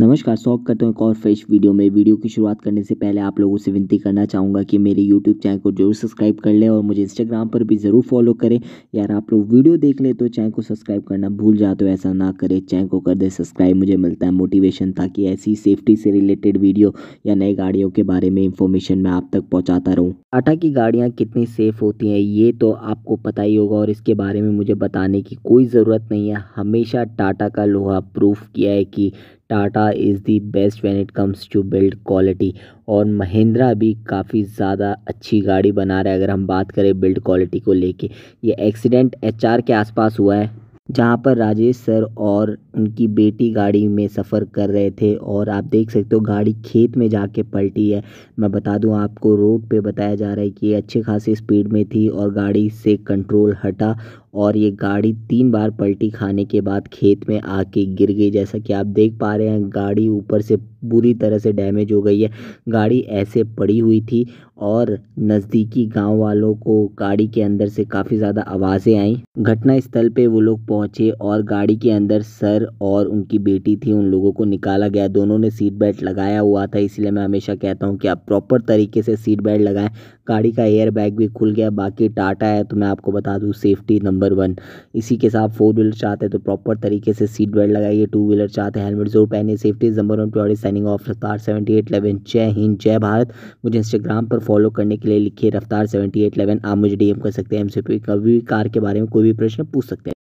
नमस्कार स्वागत करता हूँ एक और फ्रेश वीडियो में वीडियो की शुरुआत करने से पहले आप लोगों से विनती करना चाहूँगा कि मेरे यूट्यूब चैनल को जरूर सब्सक्राइब कर लें और मुझे इंस्टाग्राम पर भी ज़रूर फॉलो करें यार आप लोग वीडियो देख ले तो चैनल को सब्सक्राइब करना भूल जाते हो ऐसा ना करें चैनल को कर दे सब्सक्राइब मुझे मिलता है मोटिवेशन ताकि ऐसी सेफ्टी से रिलेटेड वीडियो या नई गाड़ियों के बारे में इंफॉर्मेशन मैं आप तक पहुँचाता रहूँ टाटा की गाड़ियाँ कितनी सेफ़ होती हैं ये तो आपको पता ही होगा और इसके बारे में मुझे बताने की कोई ज़रूरत नहीं है हमेशा टाटा का लोहा प्रूफ किया है कि Tata is the best when it comes to build quality और महिंद्रा भी काफ़ी ज़्यादा अच्छी गाड़ी बना रहा है अगर हम बात करें बिल्ड क्वालिटी को लेके ये एक्सीडेंट एचआर के आसपास हुआ है जहाँ पर राजेश सर और उनकी बेटी गाड़ी में सफ़र कर रहे थे और आप देख सकते हो गाड़ी खेत में जाके पलटी है मैं बता दूं आपको रोड पे बताया जा रहा है कि अच्छे खासी स्पीड में थी और गाड़ी से कंट्रोल हटा और ये गाड़ी तीन बार पलटी खाने के बाद खेत में आके गिर गई जैसा कि आप देख पा रहे हैं गाड़ी ऊपर से बुरी तरह से डैमेज हो गई है गाड़ी ऐसे पड़ी हुई थी और नज़दीकी गांव वालों को गाड़ी के अंदर से काफ़ी ज़्यादा आवाज़ें आई घटना स्थल पे वो लोग पहुंचे और गाड़ी के अंदर सर और उनकी बेटी थी उन लोगों को निकाला गया दोनों ने सीट बेल्ट लगाया हुआ था इसलिए मैं हमेशा कहता हूँ कि आप प्रॉपर तरीके से सीट बेल्ट लगाएं गाड़ी का एयर बैग भी खुल गया बाकी टाटा है तो मैं आपको बता दूँ सेफ्टी नंबर वन इसी के साथ फोर व्हीलर चाहते हैं तो प्रॉपर तरीके से सीट बेल्ट लगाइए टू व्हीलर चाहते हैं हेलमेट जरूर पहने safety number one pure signing off रफ्तार सेवेंटी एट इलेवन जय हिंद जय भारत मुझे इंस्टाग्राम पर फॉलो करने के लिए लिखिए रफ्तार सेवेंटी एट इलेवन आप मुझे डीएम कर सकते हैं हमसे कभी कार के बारे में कोई भी प्रश्न पूछ सकते हैं